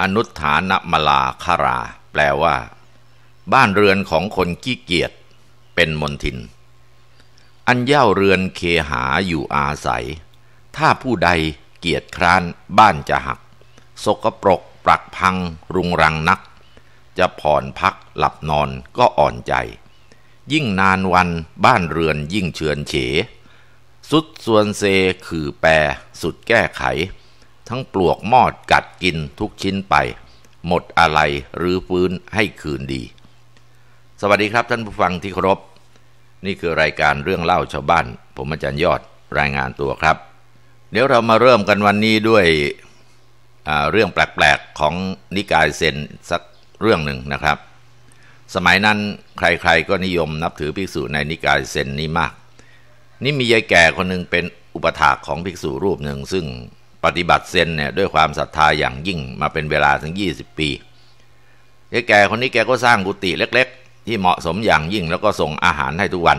อนุฐานมลาคาราแปลว่า บ้านเรือนของคนขี้เกียจเป็นมนทิน อันเย่าเรือนเคหาอยู่อาศัย ถ้าผู้ใดเกียจคร้านบ้านจะหัก สกปรกปรักพังรุงรังนัก จะผ่อนพักหลับนอนก็อ่อนใจ ยิ่งนานวันบ้านเรือนยิ่งเชือนเฉ สุดส่วนเซคือแปรสุดแก้ไขทั้งปลวกมอดกัดกินทุกชิ้นไป หมดอะไรหรือฟื้นให้คืนดี สวัสดีครับท่านผู้ฟังที่เคารพ นี่คือรายการเรื่องเล่าชาวบ้าน ผมอาจารย์ยอดรายงานตัวครับ เดี๋ยวเรามาเริ่มกันวันนี้ด้วยเรื่องแปลกๆของนิกายเซนสักเรื่องหนึ่งนะครับ สมัยนั้นใครๆก็นิยมนับถือภิกษุในนิกายเซนนี้มาก นี่มียายแก่คนหนึ่งเป็นอุปถากของภิกษุรูปหนึ่งซึ่งปฏิบัติเซนเนี่ยด้วยความศรัทธาอย่างยิ่งมาเป็นเวลาถึง 20 ปี ยายแก่คนนี้แกก็สร้างกุฏิเล็กๆ ที่เหมาะสมอย่างยิ่งแล้วก็ส่งอาหารให้ทุกวัน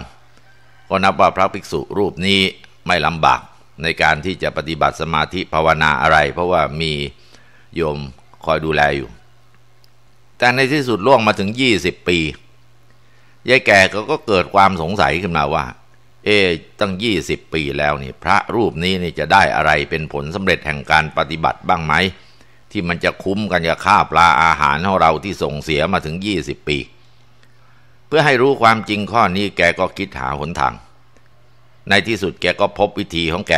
ก็นับว่าพระภิกษุรูปนี้ไม่ลำบากในการที่จะปฏิบัติสมาธิภาวนาอะไร เพราะว่ามีโยมคอยดูแลอยู่ แต่ในที่สุดล่วงมาถึง 20 ปี ยายแก่ก็เกิดความสงสัยขึ้นมาว่าเอตั้งยี่สิบปีแล้วนี่ พระรูปนี้นี่จะได้อะไรเป็นผลสำเร็จแห่งการปฏิบัติบ้างไหม ที่มันจะคุ้มกันกับค่าปลาอาหารของเราที่ส่งเสียมาถึงยี่สิบปี เพื่อให้รู้ความจริงข้อนี้ แก ก็คิดหาหนทาง ในที่สุดแก ก็พบวิธีของแก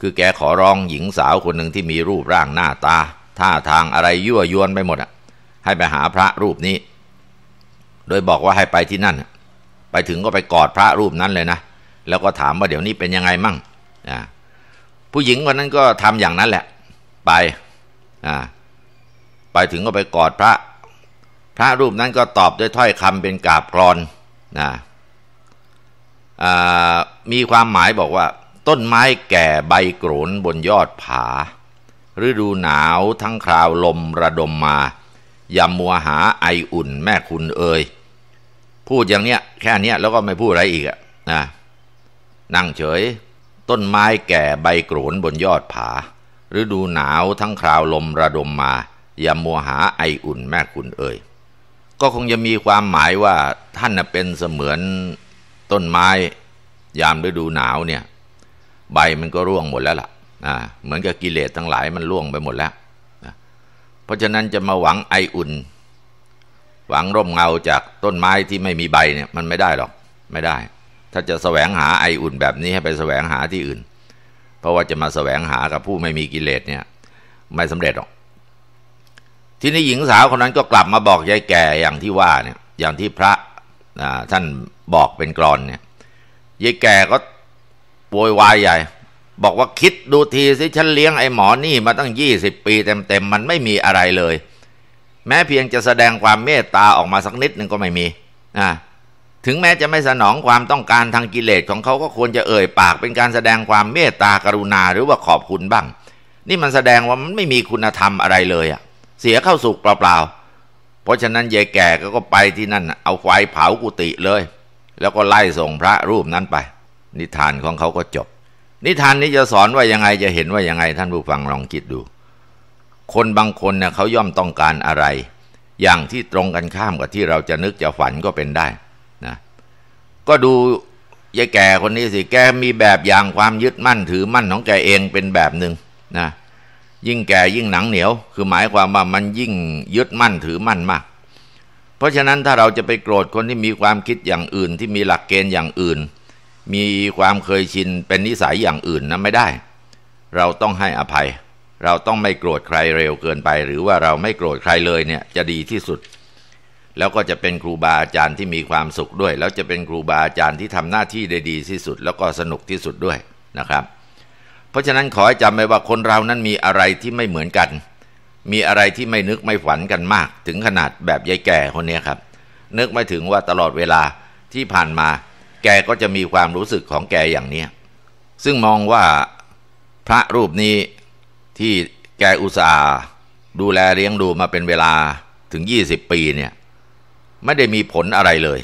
คือแก ขอร้องหญิงสาวคนหนึ่งที่มีรูปร่างหน้าตาท่าทางอะไรยั่วยวนไปหมดอ่ะให้ไปหาพระรูปนี้ โดยบอกว่าให้ไปที่นั่นไปถึงก็ไปกอดพระรูปนั้นเลยนะ แล้วก็ถามว่าเดี๋ยวนี้เป็นยังไงมั่งนะผู้หญิงคนนั้นก็ทำอย่างนั้นแหละ ไปนะไปถึงก็ไปกอดพระ พระรูปนั้นก็ตอบด้วยถ้อยคำเป็นกาบกรอนนะมีความหมายบอกว่า ต้นไม้แก่ใบโกรนบนยอดผา ฤดูหนาวทั้งคราวลมระดมมายำมัวหาไออุ่นแม่คุณเอ่ยพูดอย่างเนี้ยแค่เนี้ยแล้วก็ไม่พูดอะไรอีกอะนะนั่งเฉย ต้นไม้แก่ใบกรนบนยอดผาฤดูหนาวทั้งคราวลมระดมมาอย่ามัวหาไออุ่นแม่คุณเอ่ยก็คงจะมีความหมายว่าท่านเป็นเสมือนต้นไม้ยามฤดูหนาวเนี่ยใบมันก็ร่วงหมดแล้วล่ะนะเหมือนกับกิเลสทั้งหลายมันร่วงไปหมดแล้วนะเพราะฉะนั้นจะมาหวังไออุ่นหวังร่มเงาจากต้นไม้ที่ไม่มีใบเนี่ยมันไม่ได้หรอก ไม่ได้ ถ้าจะสแสวงหาไออุ่นแบบนี้ให้ไปสแสวงหาที่อื่น เพราะว่าจะมาสแสวงหากับผู้ไม่มีกิเลสเนี่ยไม่สำเร็จหรอก ทีนี้หญิงสาวคนนั้นก็กลับมาบอกยายแก่อย่างที่ว่าเนี่ยอย่างที่พระท่านบอกเป็นกรอนเนี่ยยายแก่ก็ป่วยวายใหญ่ บอกว่าคิดดูทีสิฉันเลี้ยงไอ้หมอนี่มาตั้งยี่สิบปีเต็มๆมันไม่มีอะไรเลยแม้เพียงจะแสดงความเมตตาออกมาสักนิดหนึ่งก็ไม่มีนะถึงแม้จะไม่สนองความต้องการทางกิเลสของเขา ก็ควรจะเอ่ยปากเป็นการแสดงความเมตตากรุณาหรือว่าขอบคุณบ้าง นี่มันแสดงว่ามันไม่มีคุณธรรมอะไรเลยอะ เสียเข้าสุกเปล่าๆ เพราะฉะนั้นยายแก่ก็ไปที่นั่น เอาไฟเผากุฏิเลย แล้วก็ไล่ส่งพระรูปนั้นไป นิทานของเขาก็จบ นิทานนี้จะสอนว่ายังไง จะเห็นว่ายังไงท่านผู้ฟังลองคิดดูคนบางคนเนี่ยเขาย่อมต้องการอะไร อย่างที่ตรงกันข้ามกับที่เราจะนึก จะฝันก็เป็นได้นะก็ดูยายแก่คนนี้สิแกมีแบบอย่างความยึดมั่นถือมั่นของแกเองเป็นแบบหนึ่งนะยิ่งแก่ยิ่งหนังเหนียว คือหมายความว่ามันยิ่งยึดมั่นถือมั่นมาก เพราะฉะนั้นถ้าเราจะไปโกรธคนที่มีความคิดอย่างอื่น ที่มีหลักเกณฑ์อย่างอื่น มีความเคยชินเป็นนิสัยอย่างอื่นนะไม่ได้ เราต้องให้อภัยเราต้องไม่โกรธใครเร็วเกินไป หรือว่าเราไม่โกรธใครเลยเนี่ยจะดีที่สุด แล้วก็จะเป็นครูบาอาจารย์ที่มีความสุขด้วย แล้วจะเป็นครูบาอาจารย์ที่ทำหน้าที่ได้ดีที่สุด แล้วก็สนุกที่สุดด้วยนะครับ เพราะฉะนั้นขอให้จำไว้ว่าคนเรานั้นมีอะไรที่ไม่เหมือนกัน มีอะไรที่ไม่นึกไม่ฝันกันมาก ถึงขนาดแบบยายแก่คนนี้ครับ นึกไม่ถึงว่าตลอดเวลาที่ผ่านมา แกก็จะมีความรู้สึกของแกอย่างเนี้ ซึ่งมองว่าพระรูปนี้ที่แกอุตส่าห์ดูแลเลี้ยงดูมาเป็นเวลาถึง 20 ปีเนี่ย ไม่ได้มีผลอะไรเลย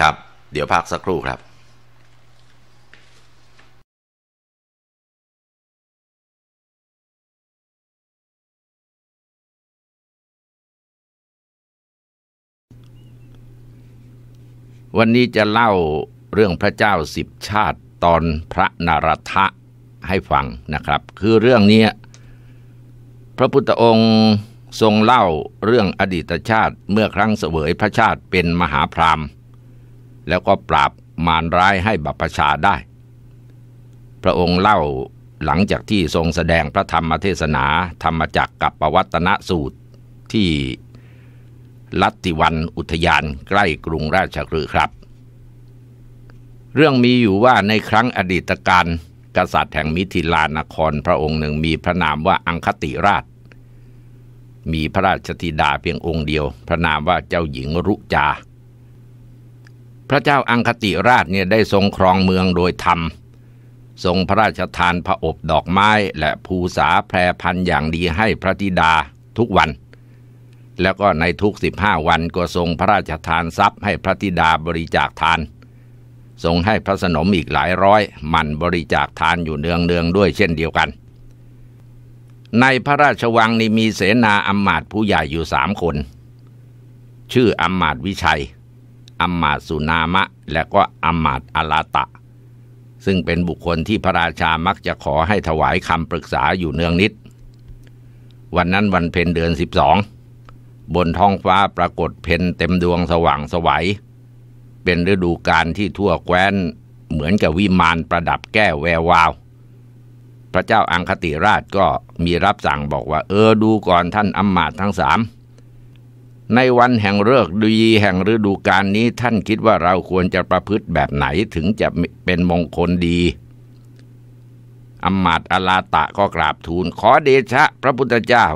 ครับ เดี๋ยวพักสักครู่ครับ วันนี้จะเล่าเรื่องพระเจ้าสิบชาติตอนพระนารทะให้ฟังนะครับ คือเรื่องนี้พระพุทธองค์ทรงเล่าเรื่องอดีตชาติเมื่อครั้งเสวยพระชาติเป็นมหาพรามแล้วก็ปราบมารร้ายให้บัพชาได้ พระองค์เล่าหลังจากที่ทรงแสดงพระธรรมเทศนาธรรมจักกับปวัตนสูตรที่ลัตติวันอุทยานใกล้กรุงราชคฤห์ครับ เรื่องมีอยู่ว่าในครั้งอดีตการกษัตริย์แห่งมิถิลานครพระองค์หนึ่งมีพระนามว่าอังคติราชมีพระราชธิดาเพียงองค์เดียว พระนามว่าเจ้าหญิงรุจา พระเจ้าอังคติราชเนี่ยได้ทรงครองเมืองโดยธรรมทรงพระราชทานพระอบดอกไม้และภูษาแพรพันอย่างดีให้พระธิดาทุกวัน แล้วก็ในทุกสิบห้าวันก็ทรงพระราชทานทรัพย์ให้พระธิดาบริจาคทาน ทรงให้พระสนมอีกหลายร้อยมันบริจาคทานอยู่เนืองๆ ด้วยเช่นเดียวกันในพระราชวังนี่มีเสนาอำมาตย์ผู้ใหญ่อยู่สามคน ชื่ออำมาตย์วิชัยอำมาตย์สุนามะและก็อำมาตย์อลาตะ ซึ่งเป็นบุคคลที่พระราชามักจะขอให้ถวายคำปรึกษาอยู่เนืองนิด วันนั้นวันเพ็ญเดือนสิบสองบนท้องฟ้าปรากฏเพ็ญเต็มดวงสว่างสวัยเป็นฤดูการที่ทั่วแคว้นเหมือนกับวิมานประดับแก้แวววาวพระเจ้าอังคติราชก็มีรับสั่งบอกว่า เออดูก่อนท่านอมมาตทั้งสาม ในวันแห่งเลิกดุยีแห่งฤดูการนี้ท่านคิดว่าเราควรจะประพฤติแบบไหนถึงจะเป็นมงคลดีอมมาตอลาตะก็กราบทูล ขอเดชะ พระพุทธเจ้า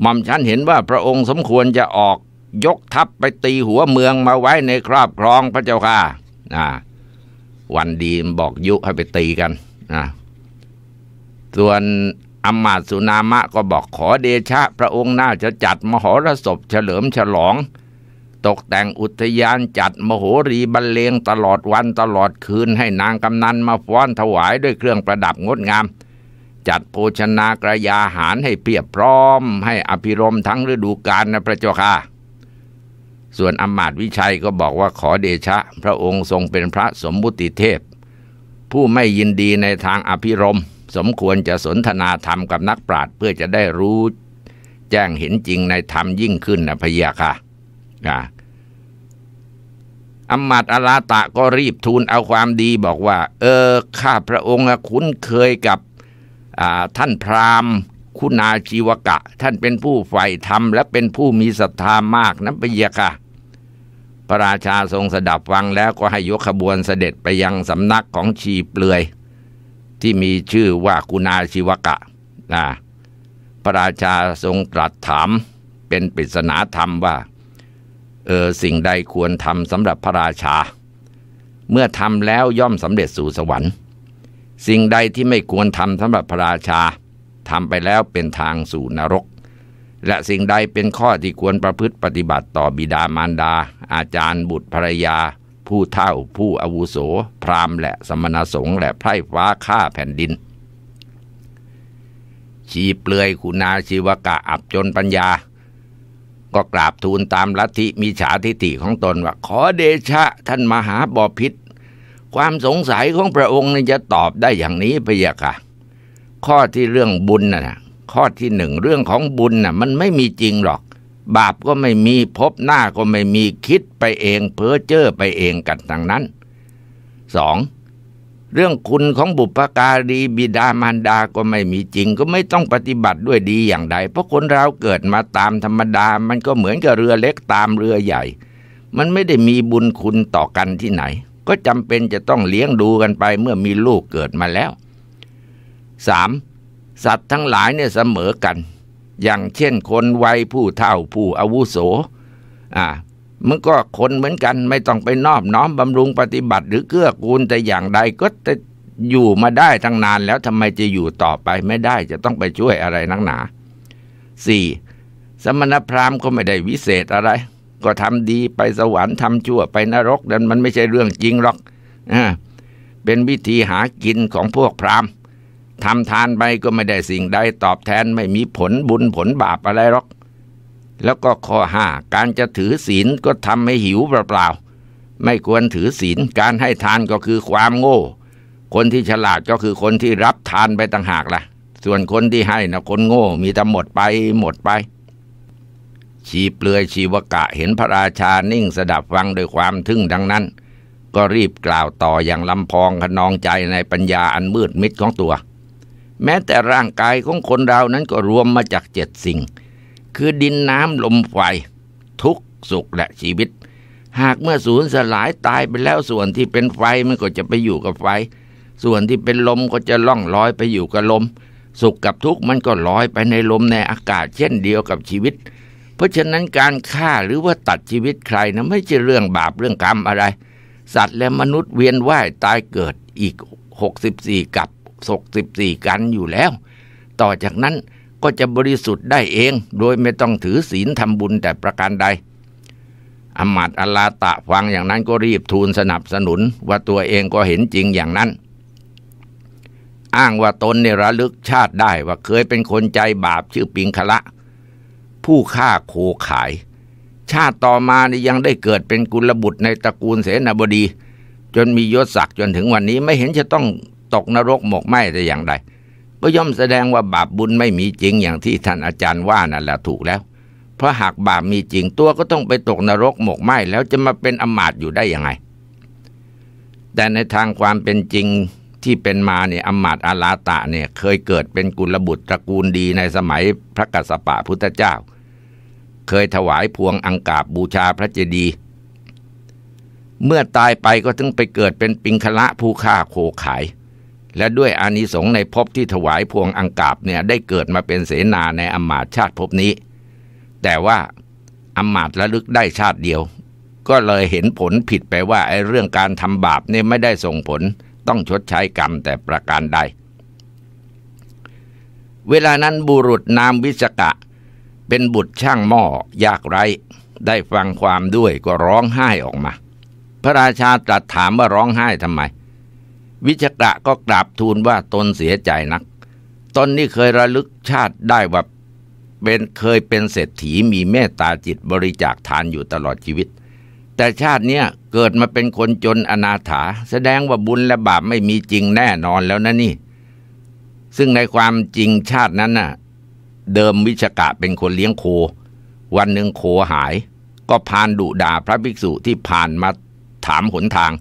หม่อมฉันเห็นว่าพระองค์สมควรจะออกยกทัพไปตีหัวเมืองมาไว้ในครอบครองพระเจ้าค่ะวันดีบอกยุให้ไปตีกันนะส่วนอามาตสุนามะก็บอกขอเดชะ พระองค์น่าจะจัดมหรสพเฉลิมฉลอง ตกแต่งอุทยานจัดมโหรีบรรเลงตลอดวันตลอดคืนให้นางกำนันมาฟ้อนถวายด้วยเครื่องประดับงดงาม จัดโภชนากระยาหารให้เพียบพร้อม ให้อภิรมทั้งฤดูกาลนะพระเจ้าค่ะส่วนอมาตวิชัยก็บอกว่าขอเดชะ พระองค์ทรงเป็นพระสมบุติเทพ ผู้ไม่ยินดีในทางอภิรมณ์สมควรจะสนทนาธรรมกับนักปราชญ์เพื่อจะได้รู้แจ้งเห็นจริงในธรรมยิ่งขึ้นนะพะยะค่ะนะอมัตอลาตะก็รีบทูลเอาความดีบอกว่า เออข้าพระองค์คุ้นเคยกับท่านพราหมณ์ คุณาชีวกะ ท่านเป็นผู้ใฝ่ธรรมและเป็นผู้มีศรัทธามากนะพะยะค่ะพระราชาทรงสดับฟังแล้วก็ให้ยกขบวนเสด็จไปยังสำนักของชีเปลือยที่มีชื่อว่ากุณาชิวกะนะพระราชาทรงตรัสถาม เป็นปริศนาธรรมว่า เออสิ่งใดควรทำสำหรับพระราชา เมื่อทำแล้วย่อมสำเร็จสู่สวรรค์ สิ่งใดที่ไม่ควรทำสำหรับพระราชาทำไปแล้วเป็นทางสู่นรก และสิ่งใดเป็นข้อที่ควรประพฤติปฏิบัติต่อบิดามารดา อาจารย์บุตรภรรยาผู้เท่าผู้อาวุโส พรามและ สมณสงฆ์และไพร่ฟ้าฆ่าแผ่นดิน ชีเปลือย คุณาชีวกะอับจนปัญญา ก็กราบทูลตามลัทธิมีฉาทิฏฐิของตนว่า ขอเดชะ ท่านมหาบอพิษความสงสัยของพระองค์นี่จะตอบได้อย่างนี้พะยะค่ะ ข้อที่เรื่องบุญนะ่ะข้อที่หนึ่งเรื่องของบุญนะ่ะมันไม่มีจริงหรอกบาปก็ไม่มีพบหน้าก็ไม่มีคิดไปเองเพ้อเจ้อไปเองกันทางนั้นสองเรื่องคุณของบุพการีบิดามารดาก็ไม่มีจริงก็ไม่ต้องปฏิบัติด้วยดีอย่างใดเพราะคนเราเกิดมาตามธรรมดา มันก็เหมือนกับเรือเล็กตามเรือใหญ่ มันไม่ได้มีบุญคุณต่อกันที่ไหน ก็จำเป็นจะต้องเลี้ยงดูกันไป เมื่อมีลูกเกิดมาแล้ว 3. สัตว์ทั้งหลายเนี่ยเสมอกันอย่างเช่นคนวัยผู้เฒ่าผู้อาวุโส อ่ามันก็คนเหมือนกันไม่ต้องไปนอบน้อมบำรุงปฏิบัติ หรือเกื้อกูลแต่อย่างใดก็จะอยู่มาได้ตั้งนานแล้วทำไมจะอยู่ต่อไปไม่ได้จะต้องไปช่วยอะไรนักหนาสี่สมณพราหมณ์ก็ไม่ได้วิเศษอะไร ก็ทำดีไปสวรรค์ทำชั่วไปนรกนั้นมันไม่ใช่เรื่องจริงหรอกอ่าเป็นวิธีหากินของพวกพราหมณ์ทำทานไปก็ไม่ได้สิ่งใดตอบแทนไม่มีผลบุญผลบาปอะไรหรอก แล้วก็ข้อห้าการจะถือศีลก็ทำให้หิวเปล่าๆ ไม่ควรถือศีล การให้ทานก็คือความโง่ คนที่ฉลาดก็คือคนที่รับทานไปต่างหากละ่ะ ส่วนคนที่ให้นะคนโง่มีแต่หมดไปหมดไป ชีเปลือยชีวกะ เห็นพระราชานิ่งสดับฟังด้วยความทึ่งดังนั้น ก็รีบกล่าวต่ออย่างลำพองขนองใจในปัญญาอันมืดมิดของตัวแม้แต่ร่างกายของคนเรานั้นก็รวมมาจากเจ็ดสิ่ง คือดินน้ำลมไฟ ทุกสุขและชีวิต หากเมื่อสูญสลายตายไปแล้วส่วนที่เป็นไฟมันก็จะไปอยู่กับไฟ ส่วนที่เป็นลมก็จะล่องลอยไปอยู่กับลม สุขกับทุกข์ มันก็ลอยไปในลมในอากาศเช่นเดียวกับชีวิต เพราะฉะนั้นการฆ่าหรือว่าตัดชีวิตใครนะไม่ใช่เรื่องบาปเรื่องกรรมอะไร สัตว์และมนุษย์เวียนว่ายตายเกิดอีก64กับศกสิบสี่กันอยู่แล้ว ต่อจากนั้นก็จะบริสุทธิ์ได้เองโดยไม่ต้องถือศีลทำบุญแต่ประการใดอมาตอลาตะฟังอย่างนั้นก็รีบทูลสนับสนุนว่าตัวเองก็เห็นจริงอย่างนั้น อ้างว่าตนในระลึกชาติได้ว่าเคยเป็นคนใจบาป ชื่อปิงคละ ผู้ฆ่าโคขาย ชาติต่อมานี่ยังได้เกิดเป็นกุลบุตรในตระกูลเสนาบดี จนมียศศักดิ์จนถึงวันนี้ไม่เห็นจะต้องตกนรกหมกไหมแต่อย่างใดก็ย่อมแสดงว่าบาปบุญไม่มีจริงอย่างที่ท่านอาจารย์ว่านั่นแหละถูกแล้ว เพราะหากบาปมีจริง ตัวก็ต้องไปตกนรกหมกไหมแล้วจะมาเป็นอมาตอยู่ได้ยังไง แต่ในทางความเป็นจริงที่เป็นมาเนี่ยอมาตอาลาตะเนี่ยเคยเกิดเป็นกุลบุตรตระกูลดีในสมัยพระกัสสปะพุทธเจ้า เคยถวายพวงอังกาบบูชาพระเจดีเมื่อตายไปก็ถึงไปเกิดเป็นปิงคละภูคาโคขายและด้วยอานิสงส์ในภพที่ถวายพวงอังกาบเนี่ยได้เกิดมาเป็นเสนาในอมาตชาติภพนี้ แต่ว่าอมาตระลึกได้ชาติเดียวก็เลยเห็นผลผิดไปว่าไอ้เรื่องการทำบาปเนี่ยไม่ได้ส่งผล ต้องชดใช้กรรมแต่ประการใด เวลานั้นบุรุษนามวิสกะ เป็นบุตรช่างหม้อยากไรได้ฟังความด้วยก็ร้องไห้ออกมา พระราชาตรัสถามว่าร้องไห้ทำไมวิชกะก็กราบทูลว่าตนเสียใจนัก ตนนี่เคยระลึกชาติได้ว่าเป็นเคยเป็นเศรษฐีมีเมตตาจิตบริจาคทานอยู่ตลอดชีวิต แต่ชาติเนี้ยเกิดมาเป็นคนจนอนาถา แสดงว่าบุญและบาปไม่มีจริงแน่นอนแล้วนะนี่ ซึ่งในความจริงชาตินั้นน่ะเดิมวิชกะเป็นคนเลี้ยงโค วันหนึ่งโคหาย ก็พานดุด่าพระภิกษุที่ผ่านมาถามหนทาง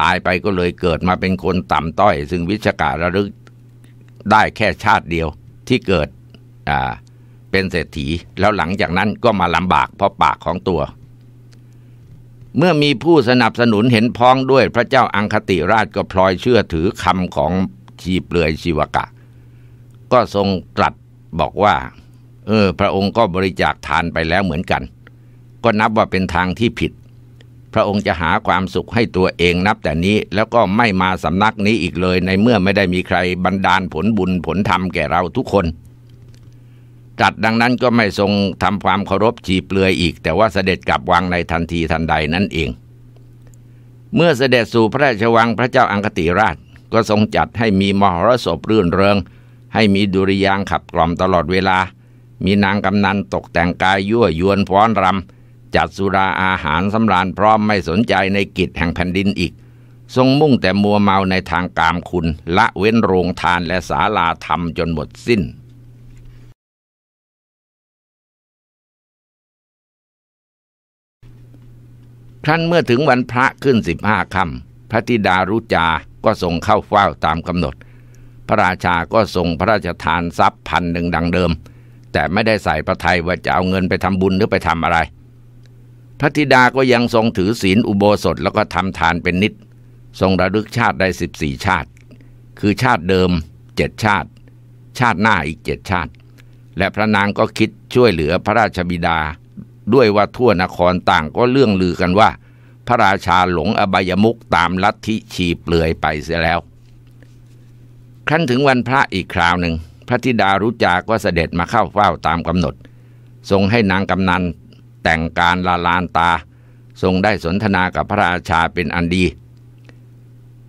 ตายไปก็เลยเกิดมาเป็นคนต่ำต้อย ซึ่งวิชาการระลึก ได้แค่ชาติเดียวที่เกิดเป็นเศรษฐี แล้วหลังจากนั้นก็มาลำบากเพราะปากของตัว เมื่อมีผู้สนับสนุนเห็นพ้องด้วยพระเจ้าอังคติราชก็พลอยเชื่อถือคำของชีเปลือยชีวกะ ก็ทรงตรัสบอกว่าเออพระองค์ก็บริจาคทานไปแล้วเหมือนกัน ก็นับว่าเป็นทางที่ผิดพระองค์จะหาความสุขให้ตัวเองนับแต่นี้แล้วก็ไม่มาสำนักนี้อีกเลยในเมื่อไม่ได้มีใครบันดาลผลบุญผลธรรมแก่เราทุกคนจัดดังนั้นก็ไม่ทรงทำความเคารพฉีเปลือยอีก แต่ว่าเสด็จกลับวังในทันทีทันใดนั่นเอง เมื่อเสด็จสู่พระราชวังพระเจ้าอังคติราช ก็ทรงจัดให้มีมหรสพรื่นเริงให้มีดุริยางขับกล่อมตลอดเวลา มีนางกำนันตกแต่งกายยั่วยวนฟ้อนรำจัดสุราอาหารสำราญพร้อมไม่สนใจในกิจแห่งแผ่นดินอีก ทรงมุ่งแต่มัวเมาในทางกามคุณ ละเว้นโรงทานและศาลาธรรมจนหมดสิ้น ครั้นเมื่อถึงวันพระขึ้นสิบห้าค่ำพระธิดารุจาก็ทรงเข้าเฝ้าตามกำหนด พระราชาก็ทรงพระราชทานทรัพย์พันหนึ่งดังเดิม แต่ไม่ได้ใส่ประทัยว่าจะเอาเงินไปทำบุญหรือไปทำอะไรพระธิดาก็ยังทรงถือศีลอุโบสถแล้วก็ทำทานเป็นนิด ทรงระลึกชาติได้ส4ิบี่ชาติ คือชาติเดิมเจ็ดชาติ ชาติหน้าอีกเจ็ดชาติ และพระนางก็คิดช่วยเหลือพระราชบิดาด้วยว่าทั่วนครต่างก็เรื่องลือกันว่า พระราชาหลงอบายมุกตามลัทธิชีเปลือยไปเสียแล้ว ครั้นถึงวันพระอีกคราวหนึ่ง พระธิดารุจาก็เสด็จมาเข้าเฝ้าตามกำหนด ทรงให้นางกำนันแต่งการละลานตาทรงได้สนทนากับพระราชาเป็นอันดี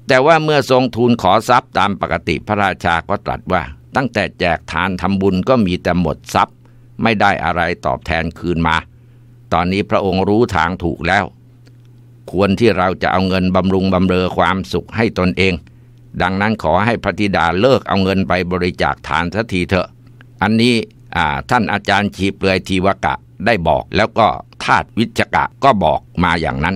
แต่ว่าเมื่อทรงทูลขอทรัพย์ตามปกติพระราชาก็ตรัสว่า ตั้งแต่แจกทานทำบุญก็มีแต่หมดทรัพย์ ไม่ได้อะไรตอบแทนคืนมา ตอนนี้พระองค์รู้ทางถูกแล้ว ควรที่เราจะเอาเงินบำรุงบำเรอความสุขให้ตนเอง ดังนั้นขอให้พระธิดาเลิกเอาเงินไปบริจาคทานสักทีเถอะ อันนี้ท่านอาจารย์ชีเปลือยทีวกะได้บอกแล้วก็ธาตุวิจกะก็บอกมาอย่างนั้น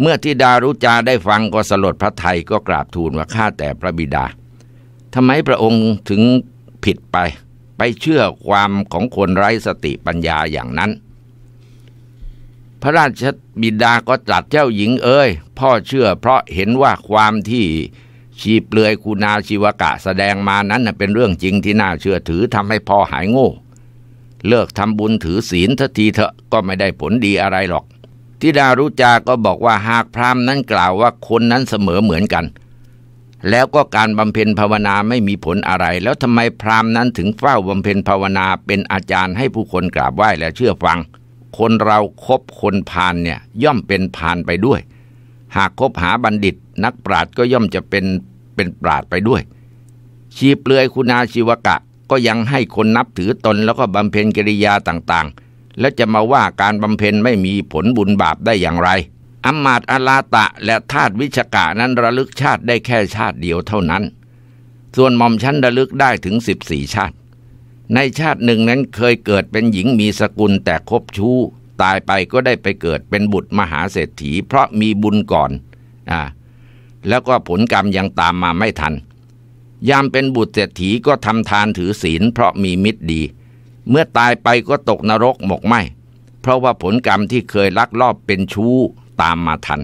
เมื่อที่ดารุจาได้ฟังก็สลดพระไทยก็กราบทูลว่าข้าแต่พระบิดาทำไมพระองค์ถึงผิดไปไปเชื่อความของคนไร้สติปัญญาอย่างนั้น พระราชบิดาก็จัดเจ้าหญิงเอ้ยพ่อเชื่อเพราะเห็นว่าความที่ชีเปลือยคูนาชีวกะแสดงมานั้นเป็นเรื่องจริงที่น่าเชื่อถือทำให้พ่อหายโง่เลิกทำบุญถือศีลทัทีเถอะก็ไม่ได้ผลดีอะไรหรอก ทิดารุจาก็บอกว่าหากพราหมณ์นั้นกล่าวว่าคนนั้นเสมอเหมือนกัน แล้วก็การบำเพ็ญภาวนาไม่มีผลอะไร แล้วทำไมพราหมณ์นั้นถึงเฝ้าบำเพ็ญภาวนาเป็นอาจารย์ให้ผู้คนกราบไหว้ และเชื่อฟัง คนเราครบคนพานเนี่ยย่อมเป็นพานไปด้วย หากคบหาบัณฑิตนักปราชญ์ก็ย่อมจะเป็นเป็นปราชญ์ไปด้วย ชีเปลือยคุณาชีวกะก็ยังให้คนนับถือตนแล้วก็บำเพ็ญกิริยาต่างๆ แล้วจะมาว่าการบำเพ็ญไม่มีผลบุญบาปได้อย่างไรอมาตอาลาตะและธาตุวิชกะนั้นระลึกชาติได้แค่ชาติเดียวเท่านั้น ส่วนหม่อมชั้นระลึกได้ถึงส4ิบี่ชาติ ในชาติหนึ่งนั้นเคยเกิดเป็นหญิงมีสกุลแต่คบชู้ตายไปก็ได้ไปเกิดเป็นบุตรมหาเศรษฐีเพราะมีบุญก่อน อ่า แล้วก็ผลกรรมยังตามมาไม่ทันยามเป็นบุตรเศรษฐีก็ทำทานถือศีลเพราะมีมิตรดี เมื่อตายไปก็ตกนรกหมกไหมเพราะว่าผลกรรมที่เคยลักลอบเป็นชู้ตามมาทัน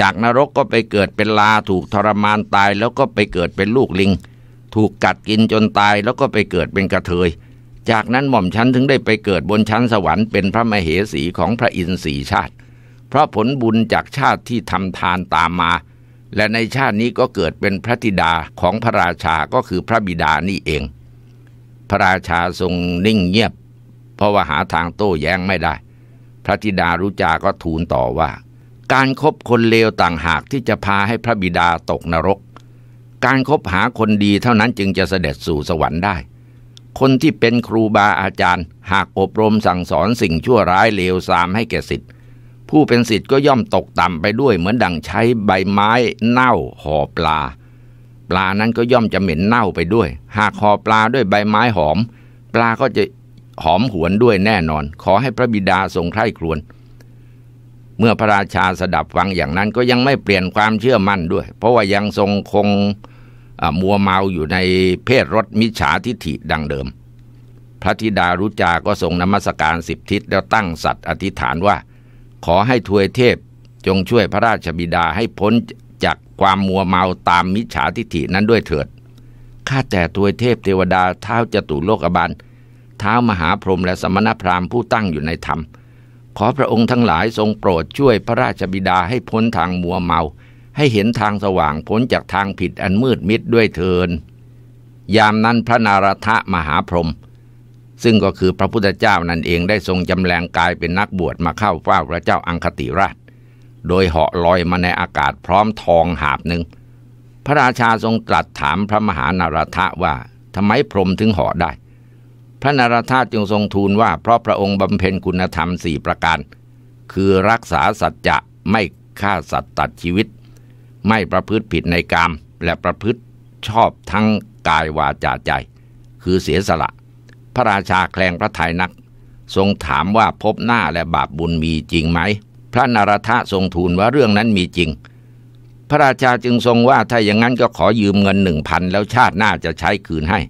จากนรกก็ไปเกิดเป็นลาถูกทรมานตายแล้วก็ไปเกิดเป็นลูกลิง ถูกกัดกินจนตายแล้วก็ไปเกิดเป็นกระเทย จากนั้นหม่อมชั้นถึงได้ไปเกิดบนชั้นสวรรค์เป็นพระมเหสีของพระอินทร์สีชาติ เพราะผลบุญจากชาติที่ทำทานตามมาและในชาตินี้ก็เกิดเป็นพระธิดาของพระราชาก็คือพระบิดานี่เอง พระราชาทรงนิ่งเงียบ เพราะว่าหาทางโต้แย้งไม่ได้ พระธิดารุจาก็ทูลต่อว่า การครบคนเลวต่างหากที่จะพาให้พระบิดาตกนรก การครบหาคนดีเท่านั้นจึงจะเสด็จสู่สวรรค์ได้ คนที่เป็นครูบาอาจารย์ หากอบรมสั่งสอนสิ่งชั่วร้ายเลวทรามให้แก่สิทธิ์ผู้เป็นสิทธิ์ก็ย่อมตกต่ำไปด้วยเหมือนดั่งใช้ใบไม้เน่าห่อปลา ปลานั้นก็ย่อมจะเหม็นเน่าไปด้วย หากห่อปลาด้วยใบไม้หอม ปลาก็จะหอมหวนด้วยแน่นอน ขอให้พระบิดาทรงไข้ครวญเมื่อพระราชาสดับฟังอย่างนั้นก็ยังไม่เปลี่ยนความเชื่อมั่นด้วย เพราะว่ายังทรงคงมัวเมาอยู่ในเพศรถมิจฉาทิฐิดังเดิม พระธิดารุจาก็ทรงนมัสการสิบทิศแล้วตั้งสัตว์อธิษฐานว่าขอให้ทวยเทพจงช่วยพระราชบิดาให้พ้นจากความมัวเมาตามมิจฉาทิฐินั้นด้วยเถิด ข้าแต่ทวยเทพเทวดาเท้าจตุโลกบาลเท้ามหาพรหมและสมณพราหมณ์ผู้ตั้งอยู่ในธรรม ขอพระองค์ทั้งหลายทรงโปรดช่วยพระราชบิดาให้พ้นทางมัวเมา ให้เห็นทางสว่างพ้นจากทางผิดอันมืดมิดด้วยเถิน ยามนั้นพระนารทะมหาพรหมซึ่งก็คือพระพุทธเจ้านั่นเองได้ทรงจำแรงกายเป็นนักบวชมาเข้าเฝ้าพระเจ้าอังคติราช โดยเหาะลอยมาในอากาศพร้อมทองหาบหนึ่ง พระราชาทรงตรัสถามพระมหานารทะว่าทำไมพรมถึงเหาะได้ พระนารทะจึงทรงทูลว่าเพราะพระองค์บำเพ็ญคุณธรรมสี่ประการ คือรักษาสัจจะไม่ฆ่าสัตว์ตัดชีวิต ไม่ประพฤติผิดในกรรมและประพฤติชอบทั้งกายวาจาใจ คือเสียสละพระราชาแคลงพระทัยนัก ทรงถามว่าพบหน้าและบาปบุญมีจริงไหม พระนารทะทรงทูลว่าเรื่องนั้นมีจริง พระราชาจึงทรงว่าถ้าอย่างนั้นก็ขอยืมเงินหนึ่งพันแล้วชาติหน้าจะใช้คืนให้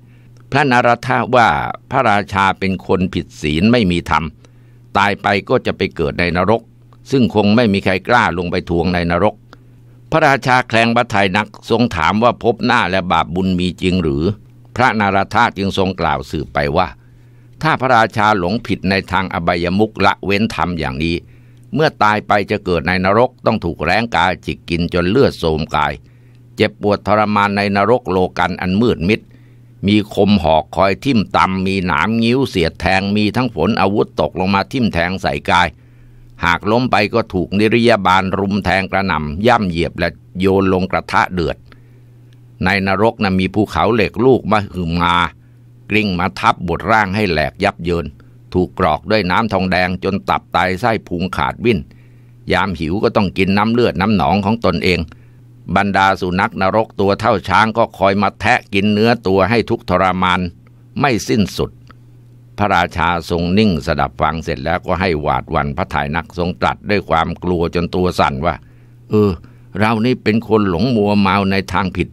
พระนารทะว่าพระราชาเป็นคนผิดศีลไม่มีธรรมตายไปก็จะไปเกิดในนรก ซึ่งคงไม่มีใครกล้าลงไปทวงในนรก พระราชาแคลงบัทยนักทรงถามว่าพบหน้าและบาปบุญมีจริงหรือพระนาราธาจึงทรงกล่าวสืบไปว่า ถ้าพระราชาหลงผิดในทางอบายมุกละเว้นธรรมอย่างนี้ เมื่อตายไปจะเกิดในนรกต้องถูกแรงกายจิกกินจนเลือดโสมกาย เจ็บปวดทรมานในนรกโลกันอันมืดมิด มีคมหอกคอยทิ่มตำมีหนามงิ้วเสียดแทงมีทั้งฝนอาวุธตกลงมาทิ่มแทงใส่กาย หากล้มไปก็ถูกนิรยาบาลรุมแทงกระหน่ำย่ำเหยียบและโยนลงกระทะเดือดในนรกนะมีภูเขาเหล็กลูกมาหึมงากริ้งมาทับบดร่างให้แหลกยับเยิน ถูกกรอกด้วยน้ำทองแดงจนตับไตไส้พุงขาดวิ่นยามหิวก็ต้องกินน้ำเลือดน้ำหนองของตนเอง บรรดาสุนัขนรกตัวเท่าช้างก็คอยมาแทะกินเนื้อตัวให้ทุกทรมานไม่สิ้นสุด พระราชาทรงนิ่งสดับฟังเสร็จแล้วก็ให้หวาดวันพระถ่ายนักทรงตรัสด้วยความกลัวจนตัวสั่นว่า เออเรานี่เป็นคนหลงมัวเมาในทางผิด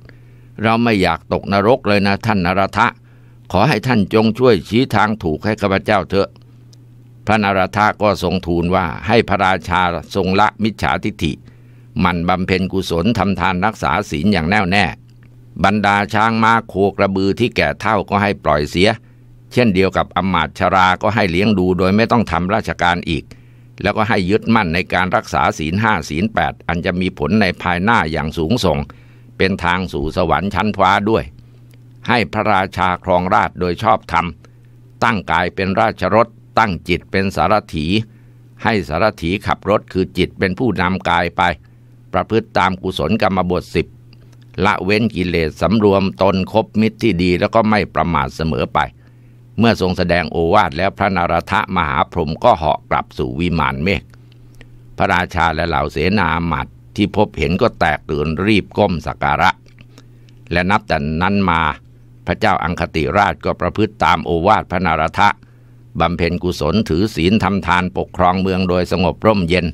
เราไม่อยากตกนรกเลยนะท่านนรทะ ขอให้ท่านจงช่วยชี้ทางถูกให้ข้าพเจ้าเถอะพระนรทะก็ทรงทูลว่าให้พระราชาทรงละมิจฉาทิฐิมันบำเพ็ญกุศลทำทานรักษาศีลอย่างแน่วแน่ บรรดาช้างม้าโคกระบือที่แก่เท่าก็ให้ปล่อยเสีย เช่นเดียวกับอมาตชราก็ให้เลี้ยงดูโดยไม่ต้องทำราชการอีก แล้วก็ให้ยึดมั่นในการรักษาศีลห้าศีลแปดอันจะมีผลในภายหน้าอย่างสูงส่งเป็นทางสู่สวรรค์ชั้นฟ้าด้วย ให้พระราชาครองราชโดยชอบธรรม ตั้งกายเป็นราชรถตั้งจิตเป็นสารถี ให้สารถีขับรถคือจิตเป็นผู้นำกายไป ประพฤติตามกุศลกรรมบทสิบละเว้นกิเลสสำรวมตนคบมิตรที่ดีแล้วก็ไม่ประมาทเสมอไป เมื่อทรงแสดงโอวาทแล้วพระนารทะมหาพรหมก็เหาะกลับสู่วิมานเมฆพระราชาและเหล่าเสนาหมัดที่พบเห็นก็แตกตื่นรีบก้มสักการะ และนับแต่นั้นมา พระเจ้าอังคติราชก็ประพฤติตามโอวาทพระนารทะ บำเพ็ญกุศลถือศีลทำทานปกครองเมืองโดยสงบร่มเย็น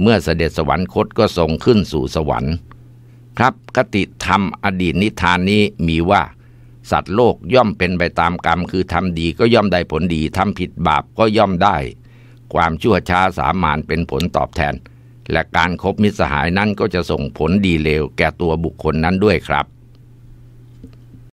เมื่อเสด็จสวรรคตก็ทรงขึ้นสู่สวรรค์ครับคติธรรมอดีตนิทานนี้มีว่า สัตว์โลกย่อมเป็นไปตามกรรมคือทำดีก็ย่อมได้ผลดีทำผิดบาปก็ย่อมได้ ความชั่วช้าสามานเป็นผลตอบแทนและการครบมิตรสหายนั้นก็จะส่งผลดีเลวแก่ตัวบุคคลนั้นด้วยครับ